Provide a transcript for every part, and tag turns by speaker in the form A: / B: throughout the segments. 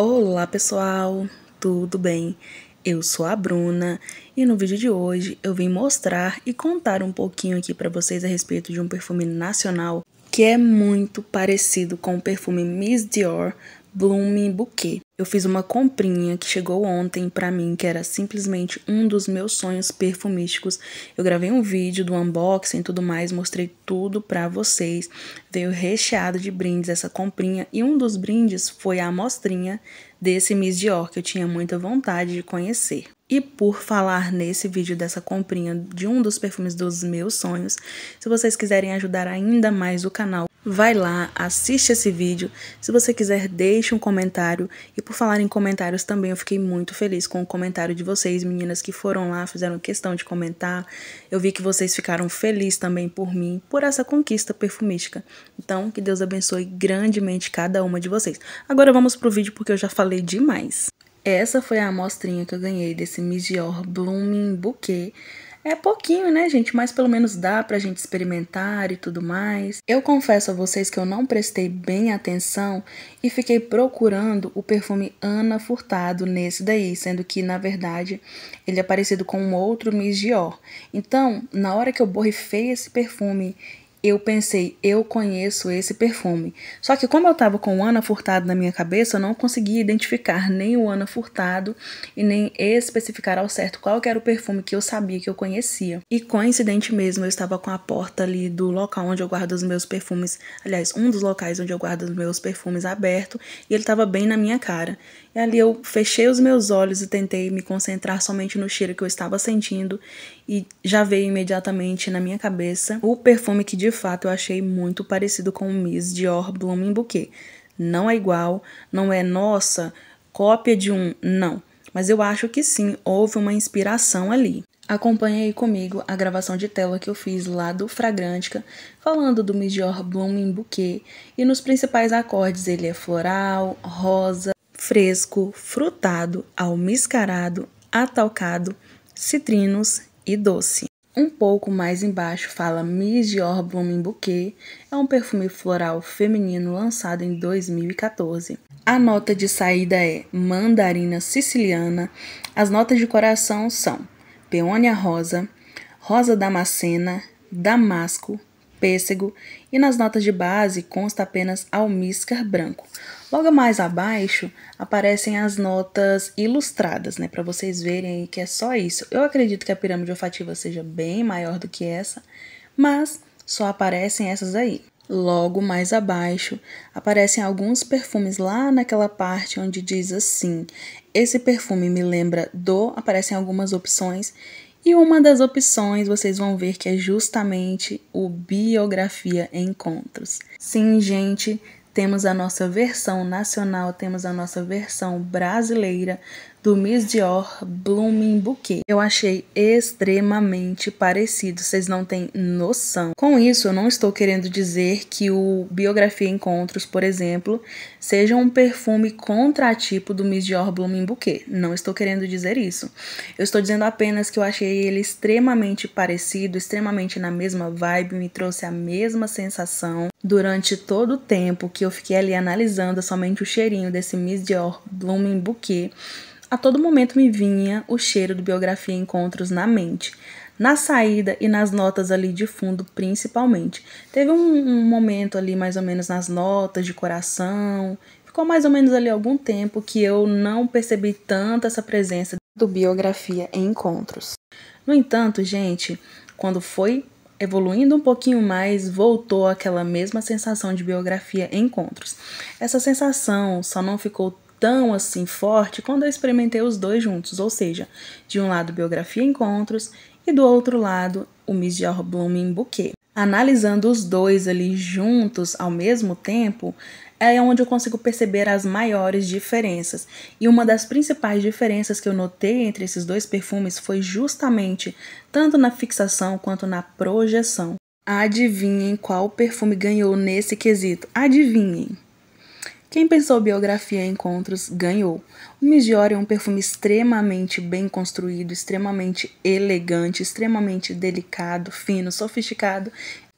A: Olá pessoal, tudo bem? Eu sou a Bruna e no vídeo de hoje eu vim mostrar e contar um pouquinho aqui para vocês a respeito de um perfume nacional que é muito parecido com o perfume Miss Dior, Bloom Bouquet. Eu fiz uma comprinha que chegou ontem para mim, que era simplesmente um dos meus sonhos perfumísticos. Eu gravei um vídeo do unboxing e tudo mais, mostrei tudo para vocês. Veio recheado de brindes essa comprinha e um dos brindes foi a amostrinha desse Miss Dior que eu tinha muita vontade de conhecer. E por falar nesse vídeo dessa comprinha de um dos perfumes dos meus sonhos, se vocês quiserem ajudar ainda mais o canal, vai lá, assiste esse vídeo. Se você quiser, deixe um comentário. E por falar em comentários também, eu fiquei muito feliz com o comentário de vocês, meninas que foram lá, fizeram questão de comentar. Eu vi que vocês ficaram felizes também por mim, por essa conquista perfumística. Então, que Deus abençoe grandemente cada uma de vocês. Agora vamos pro vídeo porque eu já falei demais. Essa foi a amostrinha que eu ganhei desse Midior Blooming Bouquet. É pouquinho, né, gente? Mas pelo menos dá pra gente experimentar e tudo mais. Eu confesso a vocês que eu não prestei bem atenção e fiquei procurando o perfume Ana Furtado nesse daí, sendo que, na verdade, ele é parecido com um outro Miss Dior. Então, na hora que eu borrifei esse perfume eu pensei, eu conheço esse perfume. Só que como eu estava com o Ana Furtado na minha cabeça, eu não conseguia identificar nem o Ana Furtado e nem especificar ao certo qual era o perfume que eu sabia que eu conhecia. E coincidente mesmo, eu estava com a porta ali do local onde eu guardo os meus perfumes, aliás, um dos locais onde eu guardo os meus perfumes aberto, e ele estava bem na minha cara. E ali eu fechei os meus olhos e tentei me concentrar somente no cheiro que eu estava sentindo e já veio imediatamente na minha cabeça o perfume que de fato eu achei muito parecido com o Miss Dior Blooming Bouquet. Não é igual, não é nossa cópia de um, não, mas eu acho que sim, houve uma inspiração ali. Acompanhe aí comigo a gravação de tela que eu fiz lá do Fragrantica, falando do Miss Midior Blooming Bouquet, e nos principais acordes ele é floral, rosa, fresco, frutado, almiscarado, atalcado, citrinos e doce. Um pouco mais embaixo fala Miss Dior Blooming Bouquet, é um perfume floral feminino lançado em 2014. A nota de saída é mandarina siciliana. As notas de coração são peônia rosa, rosa damascena, damasco, pêssego e nas notas de base consta apenas almíscar branco. Logo mais abaixo aparecem as notas ilustradas, né? Para vocês verem que é só isso. Eu acredito que a pirâmide olfativa seja bem maior do que essa, mas só aparecem essas aí. Logo mais abaixo aparecem alguns perfumes lá naquela parte onde diz assim: esse perfume me lembra do. Aparecem algumas opções e uma das opções vocês vão ver que é justamente o Biografia Encontros. Sim, gente, temos a nossa versão nacional, temos a nossa versão brasileira do Miss Dior Blooming Bouquet. Eu achei extremamente parecido, vocês não têm noção. Com isso, eu não estou querendo dizer que o Biografia Encontros, por exemplo, seja um perfume contratipo do Miss Dior Blooming Bouquet. Não estou querendo dizer isso. Eu estou dizendo apenas que eu achei ele extremamente parecido, extremamente na mesma vibe, me trouxe a mesma sensação durante todo o tempo que eu fiquei ali analisando somente o cheirinho desse Miss Dior Blooming Bouquet. A todo momento me vinha o cheiro do biografia Encontros na mente, na saída e nas notas ali de fundo, principalmente. Teve um, um momento ali, mais ou menos, nas notas de coração. Ficou mais ou menos ali algum tempo que eu não percebi tanto essa presença do biografia encontros. No entanto, gente, quando foi evoluindo um pouquinho mais, voltou aquela mesma sensação de biografia encontros. Essa sensação só não ficou tão assim forte quando eu experimentei os dois juntos, ou seja, de um lado biografia encontros e do outro lado o Miss de Blooming Bouquet. Analisando os dois ali juntos ao mesmo tempo, é onde eu consigo perceber as maiores diferenças. E uma das principais diferenças que eu notei entre esses dois perfumes foi justamente tanto na fixação quanto na projeção. Adivinhem qual perfume ganhou nesse quesito? Adivinhem! Quem pensou biografia e encontros ganhou. O Migiore é um perfume extremamente bem construído, extremamente elegante, extremamente delicado, fino, sofisticado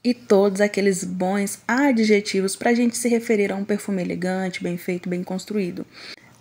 A: e todos aqueles bons adjetivos para a gente se referir a um perfume elegante, bem feito, bem construído.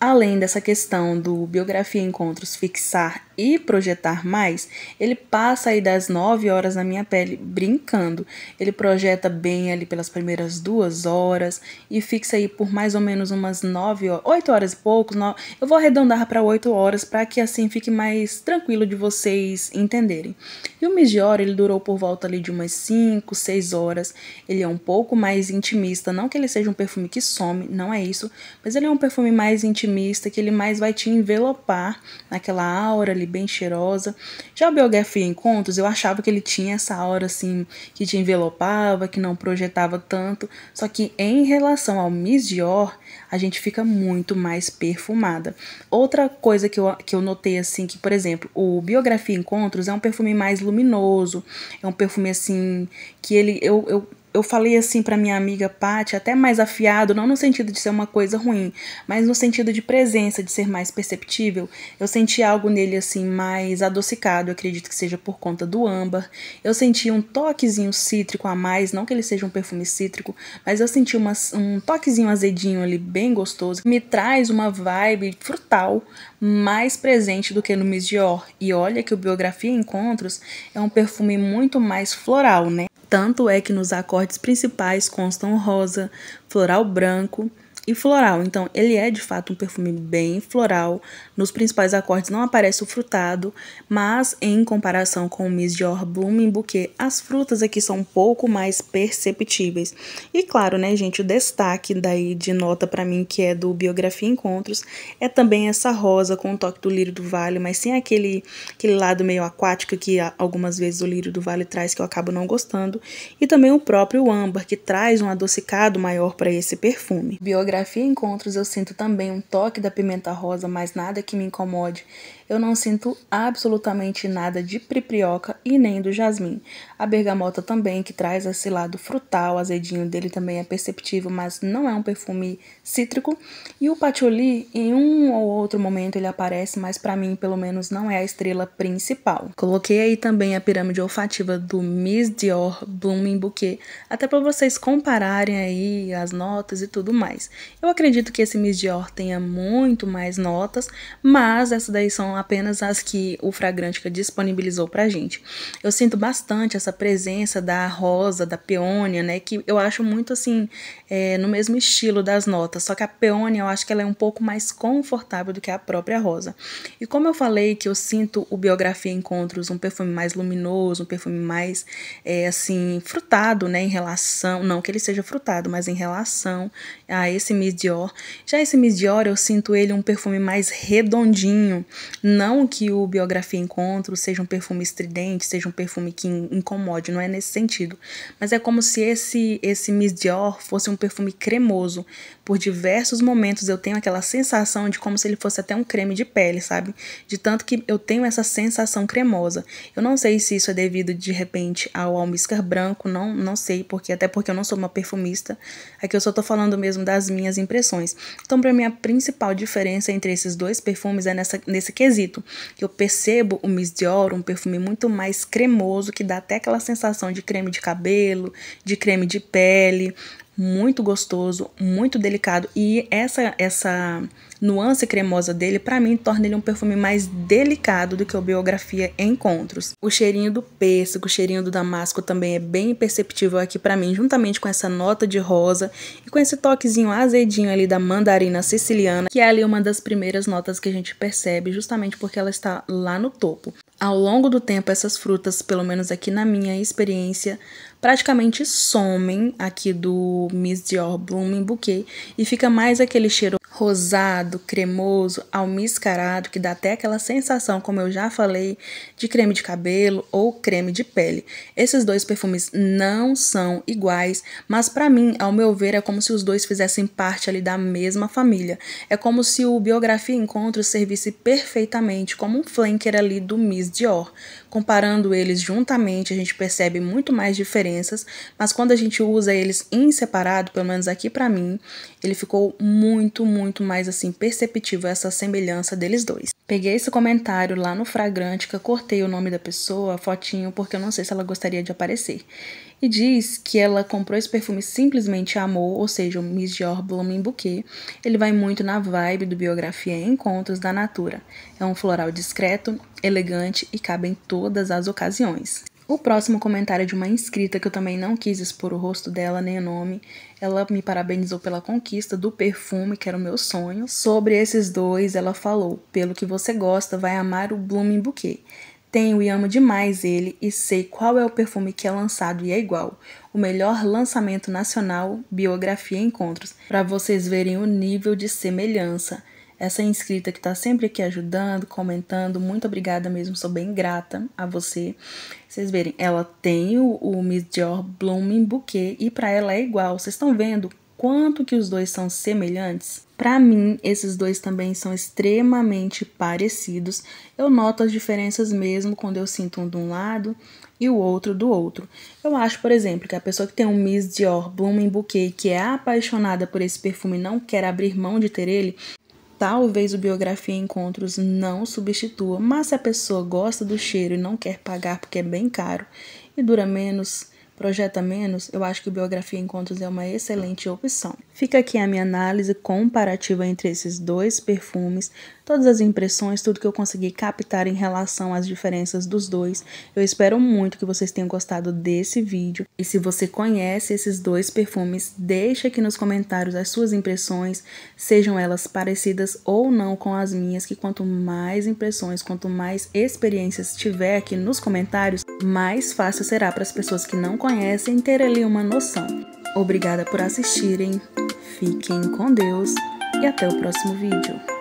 A: Além dessa questão do Biografia Encontros fixar e projetar mais, ele passa aí das 9 horas na minha pele brincando. Ele projeta bem ali pelas primeiras duas horas e fixa aí por mais ou menos umas 9 horas, 8 horas e pouco. eu vou arredondar para 8 horas para que assim fique mais tranquilo de vocês entenderem. E o Migiora, ele durou por volta ali de umas 5, 6 horas. Ele é um pouco mais intimista, não que ele seja um perfume que some, não é isso, mas ele é um perfume mais intimista que ele mais vai te envelopar naquela aura ali bem cheirosa. Já a biografia em contos, eu achava que ele tinha essa aura assim que te envelopava, que não projetava tanto, só que em relação ao Miss Dior, a gente fica muito mais perfumada. Outra coisa que eu, que eu notei assim, que por exemplo, o Biografia Encontros é um perfume mais luminoso, é um perfume assim que ele eu, eu eu falei assim para minha amiga Paty, até mais afiado, não no sentido de ser uma coisa ruim, mas no sentido de presença, de ser mais perceptível. Eu senti algo nele assim mais adocicado, acredito que seja por conta do âmbar. Eu senti um toquezinho cítrico a mais, não que ele seja um perfume cítrico, mas eu senti uma, um toquezinho azedinho ali, bem gostoso. Me traz uma vibe frutal mais presente do que no Miss Dior. E olha que o Biografia Encontros é um perfume muito mais floral, né? Tanto é que nos acordes principais constam rosa, floral branco, e floral, então, ele é de fato um perfume bem floral. Nos principais acordes não aparece o frutado, mas em comparação com o Miss Dior Blooming Bouquet, as frutas aqui são um pouco mais perceptíveis. E claro, né, gente, o destaque daí de nota para mim, que é do Biografia Encontros, é também essa rosa com o toque do lírio do vale, mas sem aquele, aquele lado meio aquático que algumas vezes o lírio do vale traz que eu acabo não gostando. E também o próprio âmbar, que traz um adocicado maior para esse perfume. Biografia fotografia e encontros eu sinto também um toque da pimenta rosa, mas nada que me incomode. Eu não sinto absolutamente nada de priprioca e nem do jasmim. A bergamota também, que traz esse lado frutal, azedinho dele também é perceptível, mas não é um perfume cítrico. E o patchouli, em um ou outro momento ele aparece, mas para mim, pelo menos, não é a estrela principal. Coloquei aí também a pirâmide olfativa do Miss Dior Blooming Bouquet, até para vocês compararem aí as notas e tudo mais. Eu acredito que esse Miss Dior tenha muito mais notas, mas essa daí são apenas as que o Fragrântica disponibilizou pra gente. Eu sinto bastante essa presença da rosa, da peônia, né? Que eu acho muito assim, é, no mesmo estilo das notas, só que a peônia eu acho que ela é um pouco mais confortável do que a própria rosa. E como eu falei que eu sinto o Biografia Encontros um perfume mais luminoso, um perfume mais, é, assim, frutado, né? Em relação, não que ele seja frutado, mas em relação a esse Miss Dior. Já esse Miss Dior eu sinto ele um perfume mais redondinho, não que o Biografia Encontro seja um perfume estridente, seja um perfume que incomode, não é nesse sentido. Mas é como se esse, esse Miss Dior fosse um perfume cremoso. Por diversos momentos eu tenho aquela sensação de como se ele fosse até um creme de pele, sabe? De tanto que eu tenho essa sensação cremosa. Eu não sei se isso é devido de repente ao almíscar branco, não, não sei, porque até porque eu não sou uma perfumista. Aqui eu só tô falando mesmo das minhas impressões. Então, para mim, a principal diferença entre esses dois perfumes é nessa, nesse quesito esquisito. Eu percebo o Miss Dior um perfume muito mais cremoso, que dá até aquela sensação de creme de cabelo, de creme de pele muito gostoso, muito delicado e essa essa nuance cremosa dele para mim torna ele um perfume mais delicado do que o Biografia Encontros. O cheirinho do pêssego, o cheirinho do damasco também é bem perceptível aqui para mim, juntamente com essa nota de rosa e com esse toquezinho azedinho ali da mandarina siciliana, que é ali uma das primeiras notas que a gente percebe, justamente porque ela está lá no topo. Ao longo do tempo, essas frutas, pelo menos aqui na minha experiência, praticamente somem aqui do Miss Dior Blooming Bouquet e fica mais aquele cheiro rosado, cremoso, almiscarado, que dá até aquela sensação, como eu já falei, de creme de cabelo ou creme de pele. Esses dois perfumes não são iguais, mas para mim, ao meu ver, é como se os dois fizessem parte ali da mesma família. É como se o Biografia Encontros servisse perfeitamente como um flanker ali do Miss Dior Comparando eles juntamente, a gente percebe muito mais diferenças, mas quando a gente usa eles em separado, pelo menos aqui para mim, ele ficou muito, muito mais assim perceptível essa semelhança deles dois. Peguei esse comentário lá no eu cortei o nome da pessoa, a fotinho, porque eu não sei se ela gostaria de aparecer. E diz que ela comprou esse perfume simplesmente amor, ou seja, o Miss Dior Blooming Bouquet. Ele vai muito na vibe do Biografia e Encontros da Natura. É um floral discreto, elegante e cabe em todas as ocasiões. O próximo comentário é de uma inscrita que eu também não quis expor o rosto dela nem o nome. Ela me parabenizou pela conquista do perfume, que era o meu sonho. Sobre esses dois, ela falou: pelo que você gosta, vai amar o Blooming Bouquet. Tenho e amo demais ele e sei qual é o perfume que é lançado e é igual. O melhor lançamento nacional, biografia e encontros, para vocês verem o nível de semelhança essa inscrita que está sempre aqui ajudando, comentando. Muito obrigada mesmo, sou bem grata a você. Vocês verem, ela tem o, o Miss Dior Blooming Bouquet e para ela é igual. Vocês estão vendo quanto que os dois são semelhantes? Para mim, esses dois também são extremamente parecidos. Eu noto as diferenças mesmo quando eu sinto um de um lado e o outro do outro. Eu acho, por exemplo, que a pessoa que tem um Miss Dior Blooming Bouquet que é apaixonada por esse perfume e não quer abrir mão de ter ele, Talvez o Biografia Encontros não substitua, mas se a pessoa gosta do cheiro e não quer pagar porque é bem caro e dura menos, projeta menos, eu acho que o Biografia Encontros é uma excelente opção. Fica aqui a minha análise comparativa entre esses dois perfumes todas as impressões, tudo que eu consegui captar em relação às diferenças dos dois. Eu espero muito que vocês tenham gostado desse vídeo. E se você conhece esses dois perfumes, deixa aqui nos comentários as suas impressões, sejam elas parecidas ou não com as minhas, que quanto mais impressões, quanto mais experiências tiver aqui nos comentários, mais fácil será para as pessoas que não conhecem ter ali uma noção. Obrigada por assistirem, fiquem com Deus e até o próximo vídeo.